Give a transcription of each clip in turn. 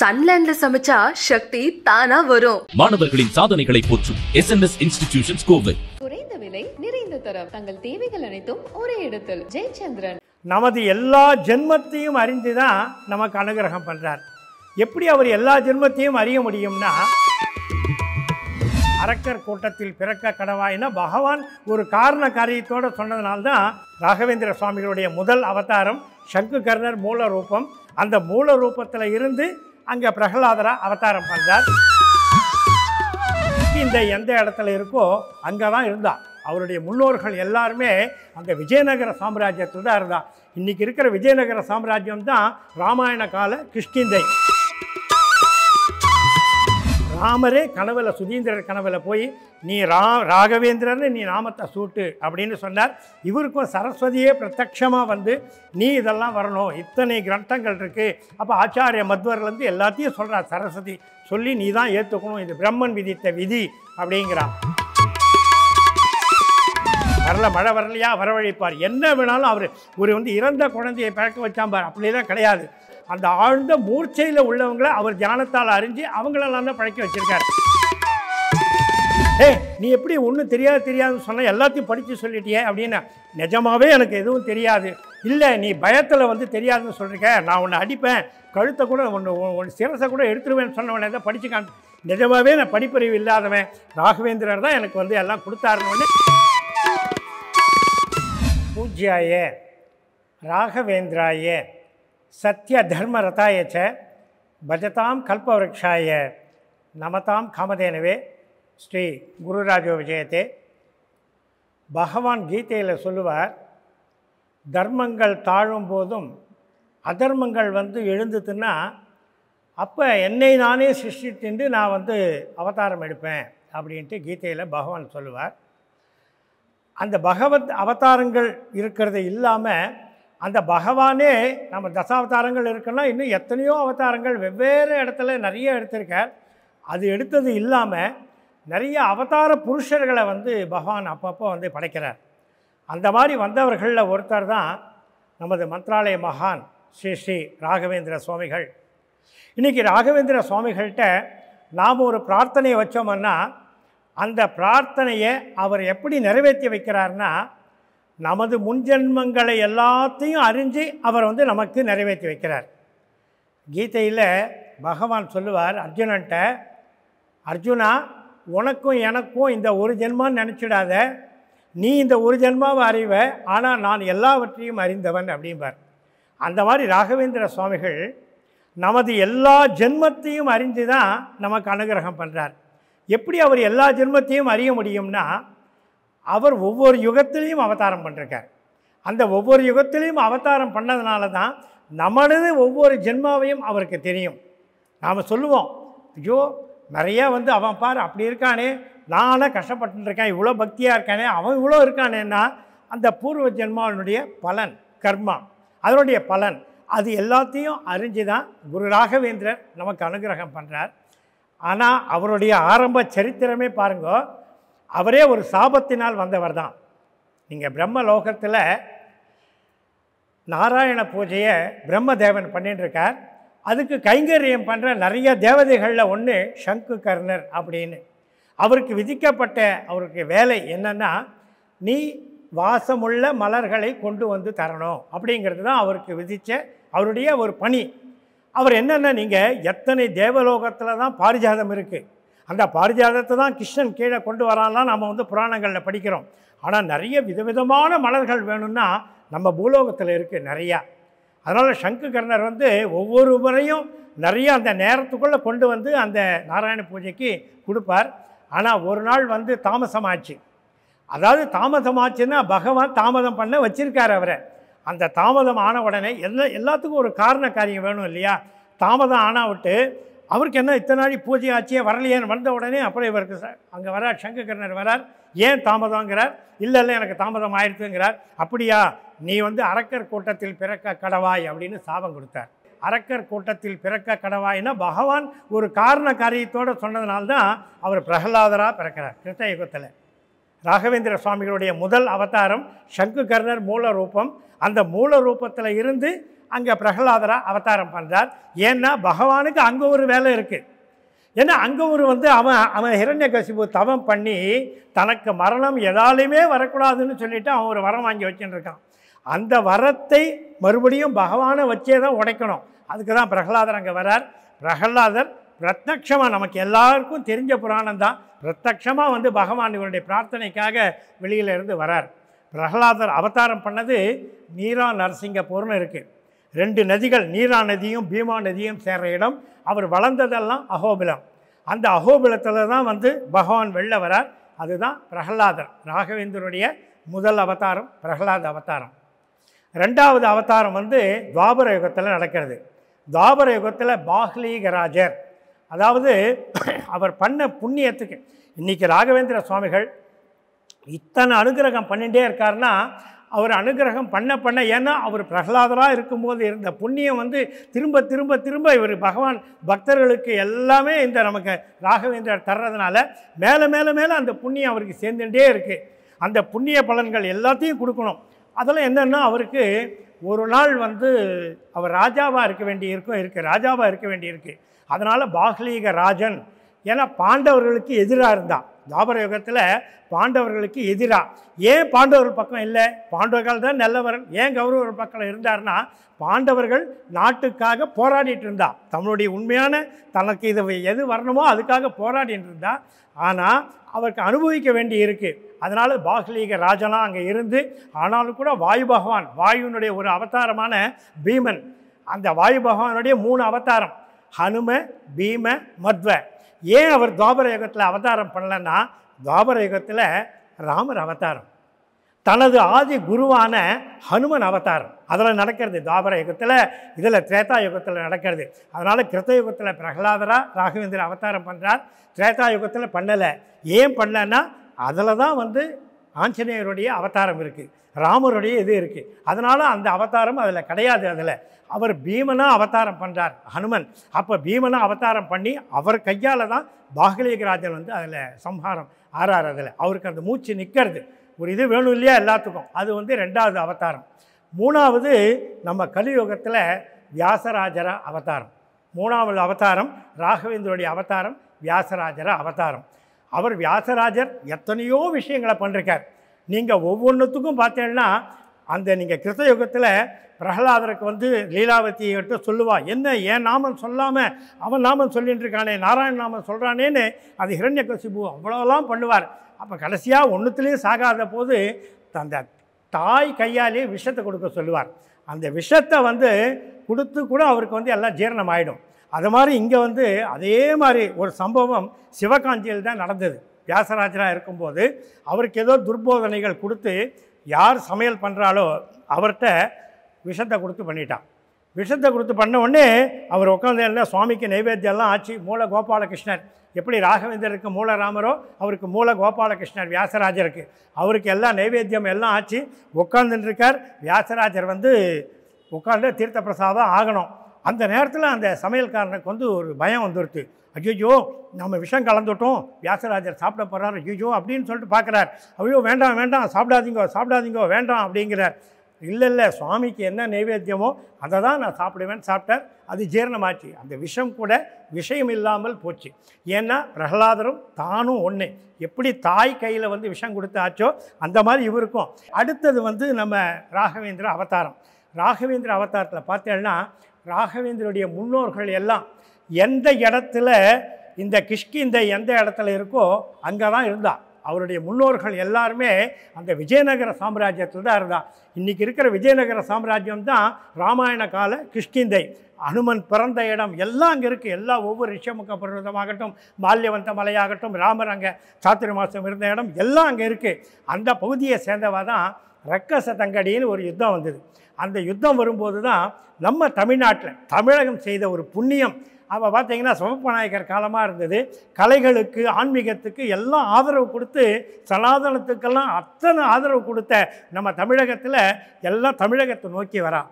சன்லேண்ட்ல சமைச்சா சக்தி தானா வரும் மாணவர்களின் சாதனைகளை போற்றும் S N S institutions Kovai குறைந்த விலை நிறைந்த தரம் தங்கள் தேவைகள் அனைத்தும் ஒரே இடத்தில் ஜெயச்சந்திரன் நமது எல்லா ஜென்மத்தையும் அறிந்து தான் நமக்கு அனுகிரகம் பண்றார் எப்படி அவர் எல்லா ஜென்மத்தையும் அறிய முடியும்னா அரக்கர் கூட்டத்தில் பிறக்க கடவாயினா பகவான் ஒரு காரண காரியத்தோடு சொன்னதுனால்தான் ராகவேந்திர சுவாமிகளுடைய முதல் அவதாரம் சங்கு கர்ணர் மூல ரூபம் அந்த மூல ரூபத்தில் இருந்து அங்கே பிரகலாதரை அவதாரம் பண்ணுறார் இந்த எந்த இடத்துல இருக்கோ அங்கே தான் இருந்தால் அவருடைய முன்னோர்கள் எல்லாருமே அங்கே விஜயநகர சாம்ராஜ்யத்தில் தான் இருந்தால் இன்றைக்கி இருக்கிற விஜயநகர சாம்ராஜ்யம் தான் ராமாயண கால கிருஷ்ணிந்தை ராமரே கனவில் சுதீந்திரர் கனவில் போய் நீ ரா ராகவேந்திரன்னு நீ நாமத்தை சூட்டு அப்படின்னு சொன்னார் இவருக்கும் சரஸ்வதியே பிரத்யமாக வந்து நீ இதெல்லாம் வரணும் இத்தனை கிரந்தங்கள் இருக்குது அப்போ ஆச்சாரிய மத்வர்லேருந்து எல்லாத்தையும் சொல்கிறார் சரஸ்வதி சொல்லி நீ தான் ஏற்றுக்கணும் இது பிரம்மன் விதித்த விதி அப்படிங்கிறான் வரல மழை வரலையா வரவழைப்பார் என்ன வேணாலும் அவர் ஒரு வந்து இறந்த குழந்தையை பிறக்க வச்சாம்பார் அப்படிலாம் கிடையாது அந்த ஆழ்ந்த மூர்ச்சையில் உள்ளவங்களை அவர் தியானத்தால் அறிஞ்சு அவங்களெல்லாம் தான் பழக்கி வச்சுருக்கார் ஏ நீ எப்படி ஒன்றும் தெரியாது தெரியாதுன்னு சொன்ன எல்லாத்தையும் படித்து சொல்லிட்டியே அப்படின்னு நிஜமாகவே எனக்கு எதுவும் தெரியாது இல்லை நீ பயத்தில் வந்து தெரியாதுன்னு சொல்லிருக்க நான் உன்னை அடிப்பேன் கழுத்தை கூட ஒன்று ஒன்று சிரசை கூட எடுத்துருவேன்னு சொன்னவனே தான் படித்து காண் நிஜமாகவே நான் படிப்பறிவு இல்லாதவன் ராகவேந்திரர் தான் எனக்கு வந்து எல்லாம் கொடுத்தாருன்னு பூஜ்யாயே ராகவேந்திராயே சத்ய தர்ம ரதாயச்ச பஜதாம் கல்பவருஷாய நமதாம் காமதேனவே ஸ்ரீ குருராஜோ விஜயத்தே பகவான் கீதையில் சொல்லுவார் தர்மங்கள் தாழும் போதும் அதர்மங்கள் வந்து எழுந்துதுன்னா அப்போ என்னை நானே சிருஷ்டிட்டு நான் வந்து அவதாரம் எடுப்பேன் அப்படின்ட்டு கீதையில் பகவான் சொல்லுவார் அந்த பகவத் அவதாரங்கள் இருக்கிறது இல்லாமல் அந்த பகவானே நம்ம தசாவதாரங்கள் இருக்குன்னா இன்னும் எத்தனையோ அவதாரங்கள் வெவ்வேறு இடத்துல நிறைய எடுத்திருக்கார் அது எடுத்தது இல்லாமல் நிறைய அவதார புருஷர்களை வந்து பகவான் அப்பப்போ வந்து படைக்கிறார் அந்த மாதிரி வந்தவர்களில் ஒருத்தர் தான் நமது மந்த்ராலய மகான் ஸ்ரீ ஸ்ரீ ராகவேந்திர சுவாமிகள் இன்றைக்கி ராகவேந்திர சுவாமிகள்கிட்ட நாம் ஒரு பிரார்த்தனையை வச்சோம்னா அந்த பிரார்த்தனையை அவர் எப்படி நிறைவேற்றி வைக்கிறார்னா நமது முன்ஜென்மங்களை எல்லாத்தையும் அறிஞ்சு அவர் வந்து நமக்கு நிறைவேற்றி வைக்கிறார் கீதையில் பகவான் சொல்லுவார் அர்ஜுனன்ட்ட அர்ஜுனா உனக்கும் எனக்கும் இந்த ஒரு ஜென்மான்னு நினச்சிடாத நீ இந்த ஒரு ஜென்மாவை அறிவ ஆனால் நான் எல்லாவற்றையும் அறிந்தவன் அப்படிம்பார் அந்த மாதிரி ராகவேந்திர சுவாமிகள் நமது எல்லா ஜென்மத்தையும் அறிஞ்சு தான் நமக்கு அனுகிரகம் பண்ணுறார் எப்படி அவர் எல்லா ஜென்மத்தையும் அறிய முடியும்னா அவர் ஒவ்வொரு யுகத்திலையும் அவதாரம் பண்ணிருக்கார் அந்த ஒவ்வொரு யுகத்திலையும் அவதாரம் பண்ணதுனால தான் நம்மளது ஒவ்வொரு ஜென்மாவையும் அவருக்கு தெரியும் நாம் சொல்லுவோம் ஐயோ நிறையா வந்து அவன் பார் அப்படி இருக்கானே நானும் கஷ்டப்பட்டுருக்கேன் இவ்வளோ பக்தியாக இருக்கானே அவன் இவ்வளோ இருக்கானேன்னா அந்த பூர்வ ஜென்மாவினுடைய பலன் கர்மா அதனுடைய பலன் அது எல்லாத்தையும் அறிஞ்சு தான் குரு ராகவேந்திரர் நமக்கு அனுகிரகம் பண்ணுறார் ஆனால் அவருடைய ஆரம்ப சரித்திரமே பாருங்கோ அவரே ஒரு சாபத்தினால் வந்தவர் தான் நீங்கள் பிரம்ம லோகத்தில் நாராயண பூஜையை பிரம்மதேவன் பண்ணிட்டுருக்கார் அதுக்கு கைங்கரியம் பண்ணுற நிறைய தேவதைகளில் ஒன்று சங்கு கர்ணர் அப்படின்னு அவருக்கு விதிக்கப்பட்ட அவருக்கு வேலை என்னென்னா நீ வாசமுள்ள மலர்களை கொண்டு வந்து தரணும் அப்படிங்கிறது தான் அவருக்கு விதித்த அவருடைய ஒரு பணி அவர் என்னென்ன நீங்கள் எத்தனை தேவலோகத்தில் தான் பாரிஜாதம் இருக்குது அந்த பாரிஜாதத்தை தான் கிருஷ்ணன் கீழே கொண்டு வரான்னா நம்ம வந்து புராணங்களில் படிக்கிறோம் ஆனால் நிறைய விதவிதமான மலர்கள் வேணும்னா நம்ம பூலோகத்தில் இருக்குது நிறையா அதனால் சங்கு கர்ணர் வந்து ஒவ்வொரு முறையும் நிறைய அந்த நேரத்துக்குள்ளே கொண்டு வந்து அந்த நாராயண பூஜைக்கு கொடுப்பார் ஆனால் ஒரு நாள் வந்து தாமசமாச்சு அதாவது தாமதமாச்சுன்னா பகவான் தாமதம் பண்ண வச்சிருக்கார் அவரை அந்த தாமதம் ஆன உடனே எல்லா எல்லாத்துக்கும் ஒரு காரண காரியம் வேணும் இல்லையா தாமதம் விட்டு அவருக்கு என்ன இத்தனை நாளைக்கு பூஜை ஆச்சியே வரலையேன்னு வந்த உடனே அப்புறம் இவருக்கு அங்கே வரார் சங்ககர்ணர் வரார் ஏன் தாமதங்கிறார் இல்லை இல்லை எனக்கு தாமதம் ஆயிடுச்சுங்கிறார் அப்படியா நீ வந்து அரக்கர் கூட்டத்தில் பிறக்க கடவாய் அப்படின்னு சாபம் கொடுத்தார் அரக்கர் கூட்டத்தில் பிறக்க கடவாய்னா பகவான் ஒரு காரண காரியத்தோடு சொன்னதுனால்தான் அவர் பிரகலாதராக பிறக்கிறார் கிருஷ்ண யுகத்தில் ராகவேந்திர சுவாமிகளுடைய முதல் அவதாரம் சங்கு கர்ணர் மூல ரூபம் அந்த மூல ரூபத்தில் இருந்து அங்கே பிரகலாதராக அவதாரம் பண்ணுறார் ஏன்னா பகவானுக்கு அங்கே ஒரு வேலை இருக்குது ஏன்னா அங்கே ஒரு வந்து அவன் அவன் இரண்ய கசிபு தவம் பண்ணி தனக்கு மரணம் எதாலையுமே வரக்கூடாதுன்னு சொல்லிவிட்டு அவன் ஒரு வரம் வாங்கி வச்சுருக்கான் அந்த வரத்தை மறுபடியும் பகவானை வச்சே தான் உடைக்கணும் அதுக்கு தான் பிரகலாதர் அங்கே வரார் பிரகலாதர் பிரத்யக்ஷமாக நமக்கு எல்லாருக்கும் தெரிஞ்ச புராணம் தான் பிரத்யக்ஷமாக வந்து பகவான் இவருடைய பிரார்த்தனைக்காக வெளியிலேருந்து வரார் பிரகலாதர் அவதாரம் பண்ணது நரசிங்க நரசிங்கப்பூர்னு இருக்குது ரெண்டு நதிகள் நீரா நதியும் பீமா நதியும் சேர்ற இடம் அவர் வளர்ந்ததெல்லாம் அகோபிலம் அந்த அகோபிலத்தில் தான் வந்து பகவான் வெளில வரார் அதுதான் பிரகலாதர் ராகவேந்தருடைய முதல் அவதாரம் பிரகலாத அவதாரம் ரெண்டாவது அவதாரம் வந்து துவாபர யுகத்தில் நடக்கிறது துவாபர யுகத்தில் பாஹ்லீகராஜர் அதாவது அவர் பண்ண புண்ணியத்துக்கு இன்றைக்கி ராகவேந்திர சுவாமிகள் இத்தனை அனுகிரகம் பண்ணிகிட்டே இருக்காருன்னா அவர் அனுகிரகம் பண்ண பண்ண ஏன்னா அவர் பிரகலாதராக இருக்கும்போது இருந்த புண்ணியம் வந்து திரும்ப திரும்ப திரும்ப இவர் பகவான் பக்தர்களுக்கு எல்லாமே இந்த நமக்கு ராகவேந்திரர் தர்றதுனால மேலே மேலே மேலே அந்த புண்ணியம் அவருக்கு சேர்ந்துட்டே இருக்குது அந்த புண்ணிய பலன்கள் எல்லாத்தையும் கொடுக்கணும் அதெல்லாம் என்னென்னா அவருக்கு ஒரு நாள் வந்து அவர் ராஜாவாக இருக்க வேண்டியிருக்கும் இருக்குது ராஜாவாக இருக்க வேண்டியிருக்கு அதனால் பாகலீக ராஜன் ஏன்னா பாண்டவர்களுக்கு எதிராக இருந்தான் தாபர யுகத்தில் பாண்டவர்களுக்கு எதிராக ஏன் பாண்டவர்கள் பக்கம் இல்லை பாண்டவர்கள் தான் நல்லவரன் ஏன் கௌரவர் பக்கம் இருந்தார்னா பாண்டவர்கள் நாட்டுக்காக போராடிட்டு இருந்தா தன்னுடைய உண்மையான தனக்கு இது எது வரணுமோ அதுக்காக போராடிட்டு இருந்தா ஆனால் அவருக்கு அனுபவிக்க வேண்டி இருக்குது அதனால் பாகலீக ராஜனா அங்கே இருந்து ஆனாலும் கூட வாயு பகவான் வாயுனுடைய ஒரு அவதாரமான பீமன் அந்த வாயு பகவானுடைய மூணு அவதாரம் ஹனும பீம மத்வ ஏன் அவர் துவாபர யுகத்தில் அவதாரம் பண்ணலன்னா துவாபர யுகத்தில் ராமர் அவதாரம் தனது ஆதி குருவான ஹனுமன் அவதாரம் அதில் நடக்கிறது துவாபர யுகத்தில் இதில் திரேதா யுகத்தில் நடக்கிறது அதனால் கிருத்த யுகத்தில் பிரகலாதரா ராகவேந்திர அவதாரம் பண்ணுறார் திரேதா யுகத்தில் பண்ணலை ஏன் பண்ணலன்னா அதில் தான் வந்து ஆஞ்சநேயருடைய அவதாரம் இருக்குது ராமருடைய இது இருக்குது அதனால் அந்த அவதாரம் அதில் கிடையாது அதில் அவர் பீமனாக அவதாரம் பண்ணுறார் ஹனுமன் அப்போ பீமனாக அவதாரம் பண்ணி அவர் கையால் தான் பாகலிகராஜன் வந்து அதில் சம்ஹாரம் ஆறார் அதில் அவருக்கு அந்த மூச்சு நிற்கிறது ஒரு இது வேணும் இல்லையா எல்லாத்துக்கும் அது வந்து ரெண்டாவது அவதாரம் மூணாவது நம்ம கலியுகத்தில் வியாசராஜர அவதாரம் மூணாவது அவதாரம் ராகவேந்தருடைய அவதாரம் வியாசராஜர அவதாரம் அவர் வியாசராஜர் எத்தனையோ விஷயங்களை பண்ணிருக்கார் நீங்கள் ஒவ்வொன்றுத்துக்கும் பார்த்தீங்கன்னா அந்த நீங்கள் கிருத்தயுகத்தில் பிரகலாதருக்கு வந்து லீலாவதியிட்ட சொல்லுவா என்ன என் நாமன் சொல்லாமல் அவன் நாமன் சொல்லிட்டு இருக்கானே நாராயண நாமன் சொல்கிறானேன்னு அது ஹிரண்ய கசிபு அவ்வளோலாம் பண்ணுவார் அப்போ கடைசியாக ஒன்றுத்துலேயும் சாகாத போது அந்த தாய் கையாலே விஷத்தை கொடுக்க சொல்லுவார் அந்த விஷத்தை வந்து கொடுத்து கூட அவருக்கு வந்து எல்லாம் ஜீரணம் ஆகிடும் அது மாதிரி இங்கே வந்து அதே மாதிரி ஒரு சம்பவம் சிவகாஞ்சியில் தான் நடந்தது வியாசராஜராக இருக்கும்போது அவருக்கு ஏதோ துர்போதனைகள் கொடுத்து யார் சமையல் பண்ணுறாலோ அவர்கிட்ட விஷத்தை கொடுத்து பண்ணிட்டான் விஷத்தை கொடுத்து பண்ண உடனே அவர் உட்காந்து எல்லாம் சுவாமிக்கு நைவேத்தியெல்லாம் ஆச்சு மூல கோபாலகிருஷ்ணர் எப்படி ராகவேந்தருக்கு மூலராமரோ அவருக்கு மூல கோபாலகிருஷ்ணர் வியாசராஜருக்கு அவருக்கு எல்லாம் நைவேத்தியம் எல்லாம் ஆச்சு உட்காந்துருக்கார் வியாசராஜர் வந்து உட்காந்து தீர்த்த பிரசாதம் ஆகணும் அந்த நேரத்தில் அந்த சமையல்காரனுக்கு வந்து ஒரு பயம் வந்துடுது ஐயோ நம்ம விஷம் கலந்துட்டோம் வியாசராஜர் சாப்பிட போகிறார் ஐயோ அப்படின்னு சொல்லிட்டு பார்க்குறார் ஐயோ வேண்டாம் வேண்டாம் சாப்பிடாதீங்கோ சாப்பிடாதீங்கோ வேண்டாம் அப்படிங்கிறார் இல்லை இல்லை சுவாமிக்கு என்ன நைவேத்தியமோ அதை தான் நான் சாப்பிடுவேன்னு சாப்பிட்டேன் அது ஜீரணமாச்சு அந்த விஷம் கூட விஷயம் இல்லாமல் போச்சு ஏன்னா பிரகலாதரும் தானும் ஒன்று எப்படி தாய் கையில் வந்து விஷம் கொடுத்தாச்சோ அந்த மாதிரி இவருக்கும் அடுத்தது வந்து நம்ம ராகவேந்திர அவதாரம் ராகவேந்திர அவதாரத்தில் பார்த்தேன்னா ராகவேந்தருடைய முன்னோர்கள் எல்லாம் எந்த இடத்துல இந்த கிஷ்கிந்தை எந்த இடத்துல இருக்கோ அங்கே தான் இருந்தால் அவருடைய முன்னோர்கள் எல்லாருமே அந்த விஜயநகர சாம்ராஜ்யத்தில் தான் இருந்தால் இன்றைக்கி இருக்கிற விஜயநகர சாம்ராஜ்யம் தான் ராமாயண கால கிஷ்கிந்தை அனுமன் பிறந்த இடம் எல்லாம் அங்கே இருக்குது எல்லா ஒவ்வொரு ரிஷமுக பருவதமாகட்டும் மால்யவந்த மலையாகட்டும் ராமர் அங்கே சாத்திரி மாதம் இருந்த இடம் எல்லாம் அங்கே இருக்குது அந்த பகுதியை சேர்ந்தவா தான் ரக்கச தங்கடின்னு ஒரு யுத்தம் வந்தது அந்த யுத்தம் வரும்போது தான் நம்ம தமிழ்நாட்டில் தமிழகம் செய்த ஒரு புண்ணியம் அப்போ பார்த்தீங்கன்னா சிவப்பநாயகர் காலமாக இருந்தது கலைகளுக்கு ஆன்மீகத்துக்கு எல்லாம் ஆதரவு கொடுத்து சனாதனத்துக்கெல்லாம் அத்தனை ஆதரவு கொடுத்த நம்ம தமிழகத்தில் எல்லாம் தமிழகத்தை நோக்கி வரான்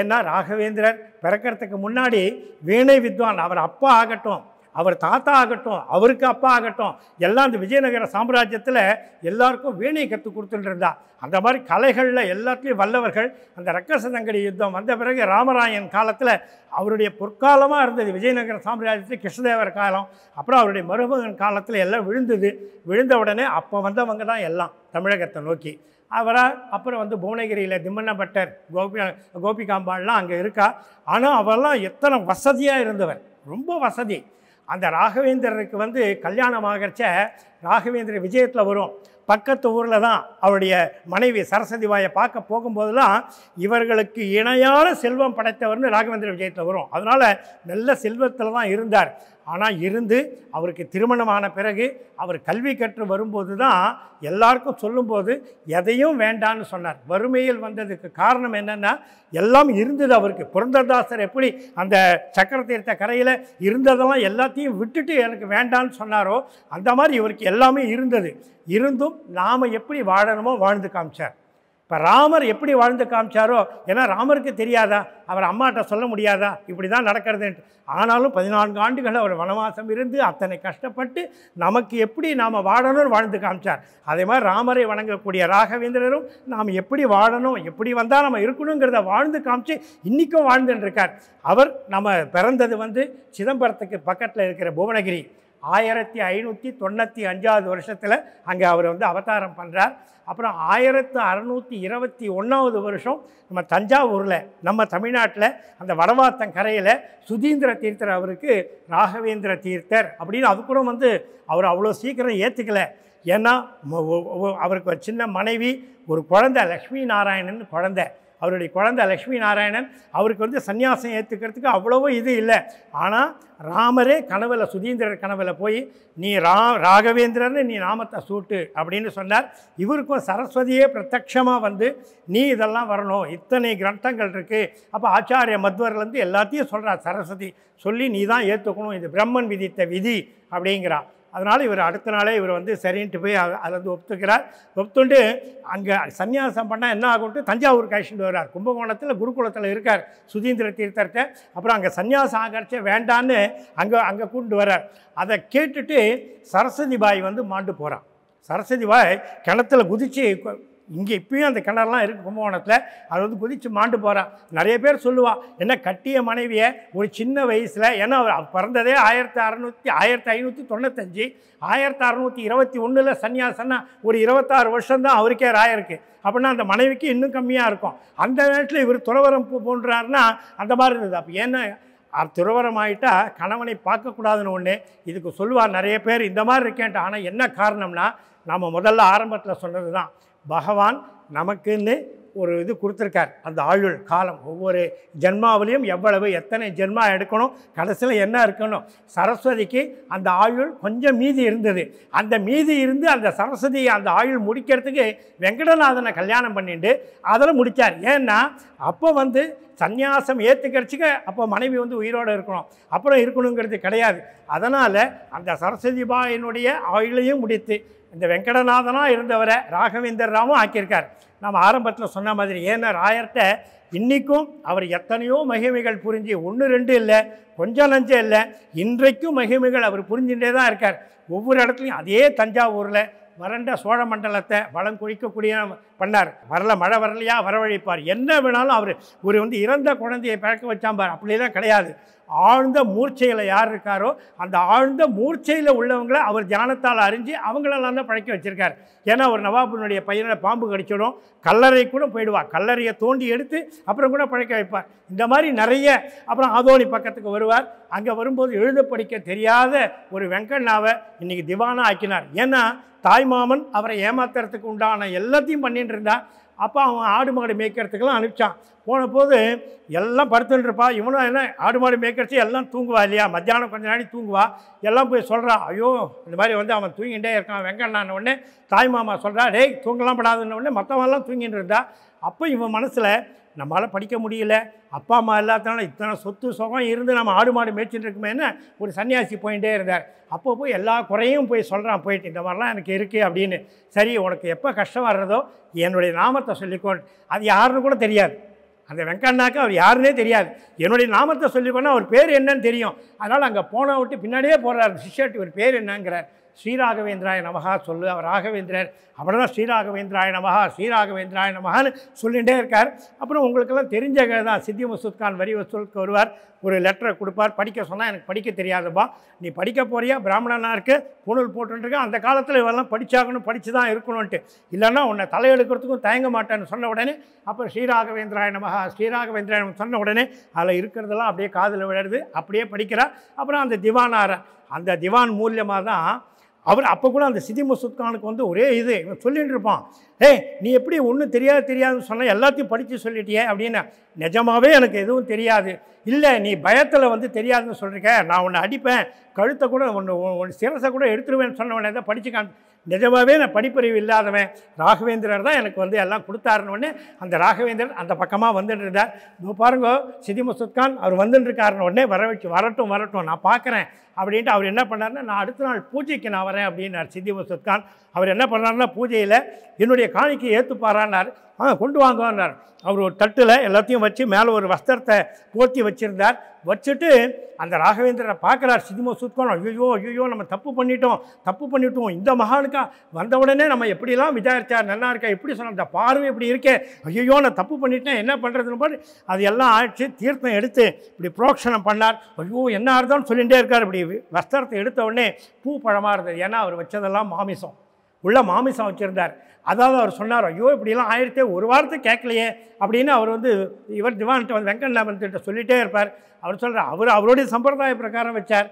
ஏன்னா ராகவேந்திரர் பிறக்கிறதுக்கு முன்னாடி வீணை வித்வான் அவர் அப்பா ஆகட்டும் அவர் தாத்தா ஆகட்டும் அவருக்கு அப்பா ஆகட்டும் எல்லாம் இந்த விஜயநகர சாம்ராஜ்யத்தில் எல்லாருக்கும் வேலையை கற்றுக் கொடுத்துட்டு அந்த மாதிரி கலைகளில் எல்லாத்துலேயும் வல்லவர்கள் அந்த ரக்கசங்கடி யுத்தம் வந்த பிறகு ராமராயன் காலத்தில் அவருடைய பொற்காலமாக இருந்தது விஜயநகர சாம்ராஜ்யத்தில் கிருஷ்ணதேவர் காலம் அப்புறம் அவருடைய மருமகன் காலத்தில் எல்லாம் விழுந்தது விழுந்த உடனே அப்போ வந்தவங்க தான் எல்லாம் தமிழகத்தை நோக்கி அவராக அப்புறம் வந்து புவனகிரியில் திம்மண்ணபட்டர் கோபி கோபிகாம்பாள்லாம் அங்கே இருக்கா ஆனால் அவரெல்லாம் எத்தனை வசதியாக இருந்தவர் ரொம்ப வசதி அந்த ராகவேந்திரனுக்கு வந்து கல்யாணம் ஆகிறச்ச ராகவேந்திர விஜயத்தில் வரும் பக்கத்து ஊரில் தான் அவருடைய மனைவி சரஸ்வதி வாயை பார்க்க போகும்போதெல்லாம் இவர்களுக்கு இணையான செல்வம் படைத்தவர்னு ராகவேந்திர விஜயத்தில் வரும் அதனால் நல்ல செல்வத்தில் தான் இருந்தார் ஆனால் இருந்து அவருக்கு திருமணமான பிறகு அவர் கல்வி கற்று வரும்போது தான் எல்லாருக்கும் சொல்லும்போது எதையும் வேண்டான்னு சொன்னார் வறுமையில் வந்ததுக்கு காரணம் என்னென்னா எல்லாம் இருந்தது அவருக்கு புரந்ததாசர் எப்படி அந்த சக்கர தீர்த்த கரையில் இருந்ததெல்லாம் எல்லாத்தையும் விட்டுட்டு எனக்கு வேண்டான்னு சொன்னாரோ அந்த மாதிரி இவருக்கு எல்லாமே இருந்தது இருந்தும் நாம் எப்படி வாழணுமோ வாழ்ந்து காமிச்சார் இப்போ ராமர் எப்படி வாழ்ந்து காமிச்சாரோ ஏன்னா ராமருக்கு தெரியாதா அவர் அம்மாட்ட சொல்ல முடியாதா இப்படி தான் நடக்கிறதுன்ட்டு ஆனாலும் பதினான்கு ஆண்டுகள் அவர் வனவாசம் இருந்து அத்தனை கஷ்டப்பட்டு நமக்கு எப்படி நாம் வாழணும்னு வாழ்ந்து காமிச்சார் அதே மாதிரி ராமரை வணங்கக்கூடிய ராகவேந்திரரும் நாம் எப்படி வாழணும் எப்படி வந்தால் நம்ம இருக்கணுங்கிறத வாழ்ந்து காமிச்சு இன்றைக்கும் வாழ்ந்துட்டு இருக்கார் அவர் நம்ம பிறந்தது வந்து சிதம்பரத்துக்கு பக்கத்தில் இருக்கிற புவனகிரி ஆயிரத்தி ஐநூற்றி தொண்ணூற்றி அஞ்சாவது வருஷத்தில் அங்கே அவர் வந்து அவதாரம் பண்ணுறார் அப்புறம் ஆயிரத்து அறநூற்றி இருபத்தி ஒன்றாவது வருஷம் நம்ம தஞ்சாவூரில் நம்ம தமிழ்நாட்டில் அந்த வடவாத்தன் கரையில் சுதீந்திர தீர்த்தர் அவருக்கு ராகவேந்திர தீர்த்தர் அப்படின்னு அது கூட வந்து அவர் அவ்வளோ சீக்கிரம் ஏற்றுக்கலை ஏன்னா அவருக்கு ஒரு சின்ன மனைவி ஒரு குழந்த லக்ஷ்மி நாராயணன் குழந்தை அவருடைய குழந்தை லக்ஷ்மி நாராயணன் அவருக்கு வந்து சன்னியாசம் ஏற்றுக்கிறதுக்கு அவ்வளவோ இது இல்லை ஆனால் ராமரே கனவில் சுதீந்திரர் கனவில் போய் நீ ரா ராகவேந்திரன்னு நீ நாமத்தை சூட்டு அப்படின்னு சொன்னார் இவருக்கும் சரஸ்வதியே பிரத்யமாக வந்து நீ இதெல்லாம் வரணும் இத்தனை கிரந்தங்கள் இருக்குது அப்போ ஆச்சாரிய மத்வர்லேருந்து எல்லாத்தையும் சொல்கிறார் சரஸ்வதி சொல்லி நீ தான் ஏற்றுக்கணும் இது பிரம்மன் விதித்த விதி அப்படிங்கிறான் அதனால் இவர் அடுத்த நாளே இவர் வந்து சரின்ட்டு போய் அதில் வந்து ஒப்புத்துக்கிறார் ஒப்புத்துண்டு அங்கே சன்னியாசம் பண்ணால் என்ன ஆகும்ட்டு தஞ்சாவூர் கழிச்சுட்டு வர்றார் கும்பகோணத்தில் குருகுலத்தில் இருக்கார் சுதீந்திர தீர்த்தர்கிட்ட அப்புறம் அங்கே சன்னியாசம் ஆகரிச்ச வேண்டான்னு அங்கே அங்கே கூண்டு வர்றார் அதை கேட்டுட்டு சரஸ்வதி பாய் வந்து மாண்டு போகிறான் சரஸ்வதி பாய் கிணத்துல குதித்து இங்கே இப்பயும் அந்த கிணறுலாம் இருக்குது கும்பகோணத்தில் அது வந்து குதித்து மாண்டு போகிறான் நிறைய பேர் சொல்லுவாள் என்ன கட்டிய மனைவியை ஒரு சின்ன வயசில் ஏன்னா அவர் பிறந்ததே ஆயிரத்தி அறநூற்றி ஆயிரத்தி ஐநூற்றி தொண்ணூத்தஞ்சு ஆயிரத்தி அறநூற்றி இருபத்தி ஒன்றில் சன்னியாசன்னா ஒரு இருபத்தாறு வருஷம்தான் அவருக்கே ராயிருக்கு அப்படின்னா அந்த மனைவிக்கு இன்னும் கம்மியாக இருக்கும் அந்த நேரத்தில் இவர் துறவரம் போன்றார்னா அந்த மாதிரி இருந்தது அப்போ ஏன்னா துறவரம் ஆகிட்டால் கணவனை பார்க்கக்கூடாதுன்னு ஒன்று இதுக்கு சொல்லுவார் நிறைய பேர் இந்த மாதிரி இருக்கேன்ட்டு ஆனால் என்ன காரணம்னா நம்ம முதல்ல ஆரம்பத்தில் சொன்னது தான் பகவான் நமக்குன்னு ஒரு இது கொடுத்துருக்கார் அந்த ஆயுள் காலம் ஒவ்வொரு ஜென்மாவிலையும் எவ்வளவு எத்தனை ஜென்மா எடுக்கணும் கடைசியில் என்ன இருக்கணும் சரஸ்வதிக்கு அந்த ஆயுள் கொஞ்சம் மீதி இருந்தது அந்த மீதி இருந்து அந்த சரஸ்வதியை அந்த ஆயுள் முடிக்கிறதுக்கு வெங்கடநாதனை கல்யாணம் பண்ணிட்டு அதில் முடித்தார் ஏன்னா அப்போ வந்து சந்யாசம் ஏற்றுக்கிறச்சிக்க அப்போ மனைவி வந்து உயிரோடு இருக்கணும் அப்புறம் இருக்கணுங்கிறது கிடையாது அதனால் அந்த சரஸ்வதி பாயினுடைய ஆயுளையும் முடித்து இந்த வெங்கடநாதனாக இருந்தவரை ராகவேந்தர் ராமும் ஆக்கியிருக்கார் நம்ம ஆரம்பத்தில் சொன்ன மாதிரி ஏன்னா ராயர்கிட்ட இன்றைக்கும் அவர் எத்தனையோ மகிமைகள் புரிஞ்சு ஒன்று ரெண்டு இல்லை கொஞ்சம் லஞ்சம் இல்லை இன்றைக்கும் மகிமைகள் அவர் புரிஞ்சுட்டே தான் இருக்கார் ஒவ்வொரு இடத்துலையும் அதே தஞ்சாவூரில் வறண்ட சோழ மண்டலத்தை வளம் குழிக்கக்கூடிய பண்ணார் வரல மழை வரலையா வரவழைப்பார் என்ன வேணாலும் அவர் ஒரு வந்து இறந்த குழந்தையை பிறக்க வச்சாம்பார் அப்படிலாம் கிடையாது ஆழ்ந்த மூர்ச்சையில் யார் இருக்காரோ அந்த ஆழ்ந்த மூர்ச்சையில் உள்ளவங்களை அவர் தியானத்தால் அறிஞ்சு அவங்களெல்லாம் தான் பழக்கி வச்சுருக்கார் ஏன்னா அவர் நவாபினுடைய பையனை பாம்பு கடிச்சிடும் கல்லறை கூட போயிடுவார் கல்லறையை தோண்டி எடுத்து அப்புறம் கூட பழக்க வைப்பார் இந்த மாதிரி நிறைய அப்புறம் அதோனி பக்கத்துக்கு வருவார் அங்கே வரும்போது எழுத படிக்க தெரியாத ஒரு வெங்கண்ணாவை இன்றைக்கி திவானாக ஆக்கினார் ஏன்னா தாய்மாமன் அவரை ஏமாத்துறதுக்கு உண்டான எல்லாத்தையும் பண்ணிட்டு இருந்தார் அப்போ அவன் ஆடு மாடு மேய்க்கிறதுக்கெல்லாம் அனுப்பிச்சான் போன போது எல்லாம் படுத்துட்டுருப்பா இவனும் என்ன ஆடு மாடு மேய்க்கிறச்சு எல்லாம் தூங்குவா இல்லையா மத்தியானம் கொஞ்ச நாளைக்கு தூங்குவா எல்லாம் போய் சொல்கிறா ஐயோ இந்த மாதிரி வந்து அவன் தூங்கிகிட்டே இருக்கான் வெங்கண்ணான உடனே தாய் மாமா சொல்கிறா டேய் தூங்கலாம் படாதுன்ன உடனே மற்றவன்லாம் தூங்கிட்டு இருந்தா அப்போ இவன் மனசில் நம்மளால் படிக்க முடியல அப்பா அம்மா இல்லாதனால இத்தனை சொத்து சுகம் இருந்து நம்ம ஆடு மாடு மேய்ச்சிட்டு இருக்குமேன்னு ஒரு சன்னியாசி போயிட்டே இருந்தார் அப்போ போய் எல்லா குறையும் போய் சொல்கிறான் போயிட்டு இந்த மாதிரிலாம் எனக்கு இருக்குது அப்படின்னு சரி உனக்கு எப்போ கஷ்டம் வர்றதோ என்னுடைய நாமத்தை சொல்லிக்கோ அது யாருன்னு கூட தெரியாது அந்த வெங்கண்ணாக்கு அவர் யாருன்னே தெரியாது என்னுடைய நாமத்தை சொல்லிக்கோன்னா அவர் பேர் என்னன்னு தெரியும் அதனால் அங்கே போன விட்டு பின்னாடியே போகிறார் சிஷ்யர்ட்டு ஒரு பேர் என்னங்கிறார் ஸ்ரீராகவேந்திராய நமகா சொல்லு அவர் ராகவேந்திரர் அவர்தான் ஸ்ரீராகவேந்திராய நமகா ஸ்ரீராகவேந்திராய நமகான்னு சொல்லிகிட்டே இருக்கார் அப்புறம் உங்களுக்கெல்லாம் தெரிஞ்ச தான் சித்தி மசூத் கான் வரி வசூலுக்கு வருவார் ஒரு லெட்டரை கொடுப்பார் படிக்க சொன்னால் எனக்கு படிக்க தெரியாதுப்பா நீ படிக்க போறியா பிராமணனாக இருக்கு பூணூல் போட்டுருக்கு அந்த காலத்தில் இவெல்லாம் படித்தாகணும் படித்து தான் இருக்கணும்ன்ட்டு இல்லைன்னா உன்னை தலையெழுக்கிறதுக்கும் தயங்க மாட்டேன்னு சொன்ன உடனே அப்புறம் ஸ்ரீராகவேந்திராய நமகா ஸ்ரீராகவேந்திராய சொன்ன உடனே அதில் இருக்கிறதெல்லாம் அப்படியே காதில் விழருது அப்படியே படிக்கிறார் அப்புறம் அந்த திவானார அந்த திவான் மூலியமாக தான் அவர் அப்போ கூட அந்த சிதி மசூத்கானுக்கு வந்து ஒரே இது இவன் சொல்லிகிட்டு இருப்பான் ஏய் நீ எப்படி ஒன்றும் தெரியாது தெரியாதுன்னு சொன்னால் எல்லாத்தையும் படித்து சொல்லிட்டியே அப்படின்னு நிஜமாகவே எனக்கு எதுவும் தெரியாது இல்லை நீ பயத்தில் வந்து தெரியாதுன்னு சொல்லியிருக்க நான் உன்னை அடிப்பேன் கழுத்தை கூட ஒன்று ஒன்று சிரசை கூட எடுத்துருவேன்னு சொன்ன உடனே தான் படிச்சு நிஜமாகவே நான் படிப்பறிவு இல்லாதவன் ராகவேந்திரர் தான் எனக்கு வந்து எல்லாம் கொடுத்தாருன்னு அந்த ராகவேந்திரன் அந்த பக்கமாக வந்துட்டு இருந்தார் இதோ பாருங்கோ சிதி முசுத்கான் அவர் வந்துட்டு இருக்காருன்னு உடனே வர வச்சு வரட்டும் வரட்டும் நான் பார்க்குறேன் அப்படின்ட்டு அவர் என்ன பண்ணார்னா நான் அடுத்த நாள் பூஜைக்கு நான் வரேன் அப்படின்னார் சித்தி முசுத்கான் அவர் என்ன பண்ணார்னா பூஜையில் என்னுடைய காணிக்கு ஏற்றுப்பாரான்னார் ஆ கொண்டு வாங்கன்னார் அவர் ஒரு தட்டில் எல்லாத்தையும் வச்சு மேலே ஒரு வஸ்திரத்தை போர்த்தி வச்சுருந்தார் வச்சுட்டு அந்த ராகவேந்திரரை பார்க்குறார் சிதிமோ சுத்கோணம் ஐயோ ஐயோ நம்ம தப்பு பண்ணிட்டோம் தப்பு பண்ணிட்டோம் இந்த மகானுக்கா வந்த உடனே நம்ம எப்படிலாம் விசாரித்தார் நல்லா இருக்கா எப்படி சொன்ன அந்த பார்வை இப்படி இருக்கே ஐயோ நான் தப்பு பண்ணிட்டேன் என்ன பண்ணுறதுன்னு பாரு அது எல்லாம் ஆயிடுச்சு தீர்த்தம் எடுத்து இப்படி புரோக்ஷனம் பண்ணார் ஐயோ என்ன ஆறுதான்னு சொல்லிகிட்டே இருக்கார் இப்படி வஸ்திரத்தை எடுத்த உடனே பூ பழமாக இருந்தது ஏன்னா அவர் வச்சதெல்லாம் மாமிசம் உள்ள மாமிசம் வச்சுருந்தார் அதாவது அவர் சொன்னார் ஐயோ இப்படிலாம் ஆயிரத்தே ஒரு வாரத்தை கேட்கலையே அப்படின்னு அவர் வந்து இவர் திவான்கிட்ட வந்து வெங்கட்நாபன்கிட்ட சொல்லிகிட்டே இருப்பார் அவர் சொல்கிறார் அவர் அவருடைய சம்பிரதாய பிரகாரம் வச்சார்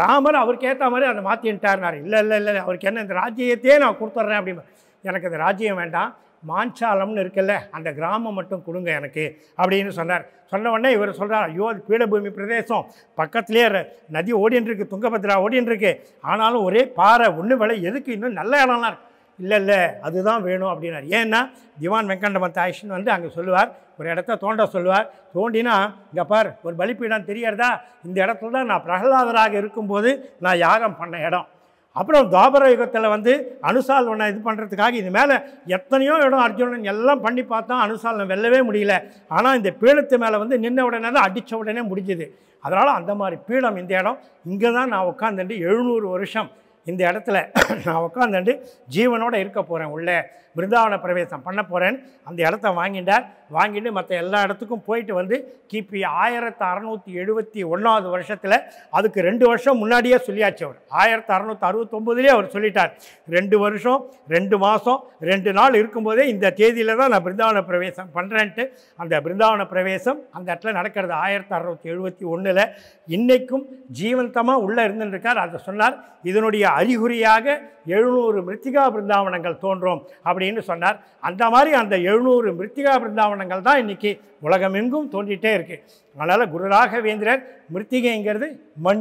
ராமர் அவருக்கு ஏற்ற மாதிரி அதை மாற்றின்ட்டார்னார் இல்லை இல்லை இல்லை அவருக்கு என்ன இந்த ராஜ்யத்தையே நான் கொடுத்துட்றேன் அப்படின்னு எனக்கு இந்த ராஜ்யம் வேண்டாம் மாஞ்சாலம்னு இருக்குல்ல அந்த கிராமம் மட்டும் கொடுங்க எனக்கு அப்படின்னு சொன்னார் சொன்ன உடனே இவர் சொல்கிறார் ஐயோ அது பீடபூமி பிரதேசம் பக்கத்துலேயே நதி ஓடின்னு இருக்குது துங்கபத்ரா ஓடின்னு இருக்கு ஆனாலும் ஒரே பாறை ஒன்று விலை எதுக்கு இன்னும் நல்ல இடம்லாம் இருக்குது இல்லை இல்லை அதுதான் வேணும் அப்படின்னார் ஏன்னா திவான் வெங்கண்டமத்த ஆயிஷன் வந்து அங்கே சொல்லுவார் ஒரு இடத்த தோண்ட சொல்லுவார் தோண்டினா இங்கே பார் ஒரு பலிப்பீடம் தெரியறதா இந்த இடத்துல தான் நான் பிரகலாதராக இருக்கும்போது நான் யாகம் பண்ண இடம் அப்புறம் துவாபர யுகத்தில் வந்து அனுசால்வனை இது பண்ணுறதுக்காக இது மேலே எத்தனையோ இடம் அர்ஜுனன் எல்லாம் பண்ணி பார்த்தா அனுசால்வன் வெல்லவே முடியல ஆனால் இந்த பீழத்து மேலே வந்து நின்ன உடனே தான் அடித்த உடனே முடிஞ்சுது அதனால் அந்த மாதிரி பீடம் இந்த இடம் இங்கே தான் நான் உட்காந்துட்டு எழுநூறு வருஷம் இந்த இடத்துல நான் உட்காந்துட்டு ஜீவனோடு இருக்க போகிறேன் உள்ளே பிருந்தாவன பிரவேசம் பண்ண போகிறேன் அந்த இடத்த வாங்கிட்டார் வாங்கிட்டு மற்ற எல்லா இடத்துக்கும் போயிட்டு வந்து கிபி ஆயிரத்து அறநூற்றி எழுபத்தி ஒன்றாவது வருஷத்தில் அதுக்கு ரெண்டு வருஷம் முன்னாடியே சொல்லியாச்சு அவர் ஆயிரத்து அறநூற்றி அறுபத்தொம்போதுலேயே அவர் சொல்லிட்டார் ரெண்டு வருஷம் ரெண்டு மாதம் ரெண்டு நாள் இருக்கும்போதே இந்த தேதியில் தான் நான் பிருந்தாவன பிரவேசம் பண்ணுறேன்ட்டு அந்த பிருந்தாவன பிரவேசம் அந்த இடத்துல நடக்கிறது ஆயிரத்து அறநூற்றி எழுபத்தி ஒன்றில் இன்றைக்கும் ஜீவந்தமாக உள்ளே இருந்துருக்கார் அதை சொன்னார் இதனுடைய அறிகுறியாக எழுநூறு மிருத்திகா பிருந்தாவனங்கள் தோன்றும் அப்படி அப்படின்னு சொன்னார் அந்த மாதிரி அந்த எழுநூறு மிருத்திகா பிருந்தாவனங்கள் தான் இன்றைக்கி உலகமெங்கும் தோன்றிட்டே இருக்குது அதனால் குருராகவேந்திரர் மிருத்திகைங்கிறது மண்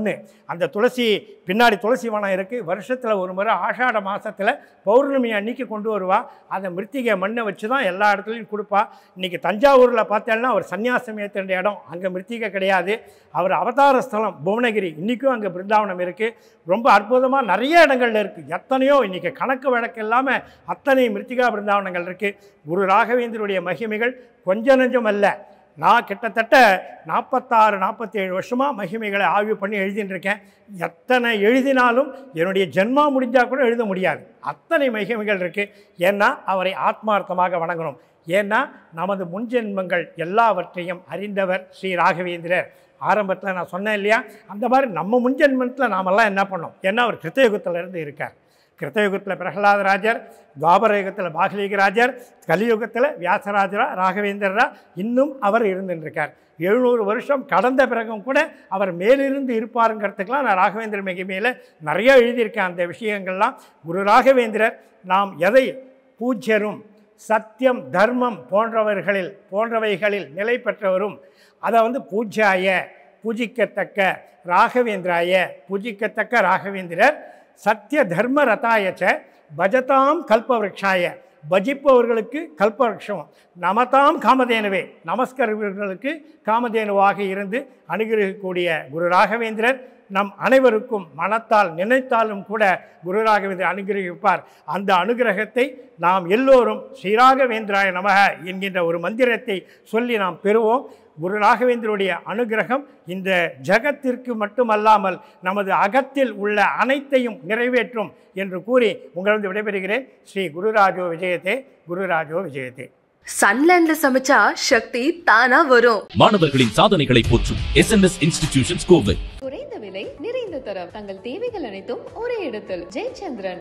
அந்த துளசி பின்னாடி துளசி வனம் இருக்குது வருஷத்தில் ஒரு முறை ஆஷாட மாதத்தில் பௌர்ணமி அன்னைக்கு கொண்டு வருவாள் அந்த மிருத்திகை மண்ணை வச்சு தான் எல்லா இடத்துலையும் கொடுப்பா இன்றைக்கி தஞ்சாவூரில் பார்த்தேன்னா அவர் சன்னியாசம் ஏற்றுன்ற இடம் அங்கே மிருத்திகை கிடையாது அவர் அவதார ஸ்தலம் புவனகிரி இன்றைக்கும் அங்கே பிருந்தாவனம் இருக்குது ரொம்ப அற்புதமாக நிறைய இடங்கள்ல இருக்குது எத்தனையோ இன்றைக்கி கணக்கு வழக்கு இல்லாமல் அத்தனை மிருத்திகா பிருந்தாவனங்கள் இருக்குது குரு ராகவேந்தருடைய மகிமைகள் கொஞ்ச நெஞ்சம் அல்ல நான் கிட்டத்தட்ட நாற்பத்தாறு நாற்பத்தேழு வருஷமாக மகிமைகளை ஆய்வு பண்ணி எழுதிட்டுருக்கேன் எத்தனை எழுதினாலும் என்னுடைய ஜென்மா முடிஞ்சால் கூட எழுத முடியாது அத்தனை மகிமைகள் இருக்குது ஏன்னா அவரை ஆத்மார்த்தமாக வணங்கணும் ஏன்னா நமது முன்ஜென்மங்கள் எல்லாவற்றையும் அறிந்தவர் ஸ்ரீ ராகவேந்திரர் ஆரம்பத்தில் நான் சொன்னேன் இல்லையா அந்த மாதிரி நம்ம முன்ஜென்மத்தில் நாமெல்லாம் என்ன பண்ணோம் ஏன்னா அவர் கிருத்தயுகத்திலிருந்து இருக்கார் கிருத்தயுகத்தில் பிரகலாதராஜர் பாகலீக பாகலீகராஜர் கலியுகத்தில் வியாசராஜரா ராகவேந்திரரா இன்னும் அவர் இருந்துருக்கார் எழுநூறு வருஷம் கடந்த பிறகும் கூட அவர் மேலிருந்து இருப்பாருங்கிறதுக்கெலாம் நான் ராகவேந்திர மேலே நிறையா எழுதியிருக்கேன் அந்த விஷயங்கள்லாம் குரு ராகவேந்திரர் நாம் எதை பூஜ்யரும் சத்தியம் தர்மம் போன்றவர்களில் போன்றவைகளில் நிலை பெற்றவரும் அதை வந்து பூஜ்யாய பூஜிக்கத்தக்க ராகவேந்திராய பூஜிக்கத்தக்க ராகவேந்திரர் சத்திய தர்ம ரதாயச்ச பஜதாம் கல்பவருஷாய பஜிப்பவர்களுக்கு கல்பவருஷம் நமதாம் காமதேனுவே நமஸ்கரவர்களுக்கு காமதேனுவாக இருந்து அணுகிருக்கக்கூடிய குரு ராகவேந்திரர் நம் அனைவருக்கும் மனத்தால் நினைத்தாலும் கூட குரு ராகவேந்திரர் அனுகிரகிப்பார் அந்த அனுகிரகத்தை நாம் எல்லோரும் ஸ்ரீராகவேந்திராய நமக என்கின்ற ஒரு மந்திரத்தை சொல்லி நாம் பெறுவோம் குரு ராகவேந்திரனுடைய அனுகிரகம் இந்த ஜகத்திற்கு மட்டுமல்லாமல் நமது அகத்தில் உள்ள அனைத்தையும் நிறைவேற்றும் என்று கூறி உங்களிடம் விடைபெறுகிறேன் ஸ்ரீ குருராஜோ விஜயத்தே குருராஜோ விஜயத்தே சன்லேண்ட்ல சமைச்சா சக்தி தானா வரும் மாணவர்களின் சாதனைகளை போற்றும் S N S institution Kovai குறைந்த விலை நிறைந்த தரம் தங்கள் தேவைகள் அனைத்தும் ஒரே இடத்தில் ஜெயச்சந்திரன்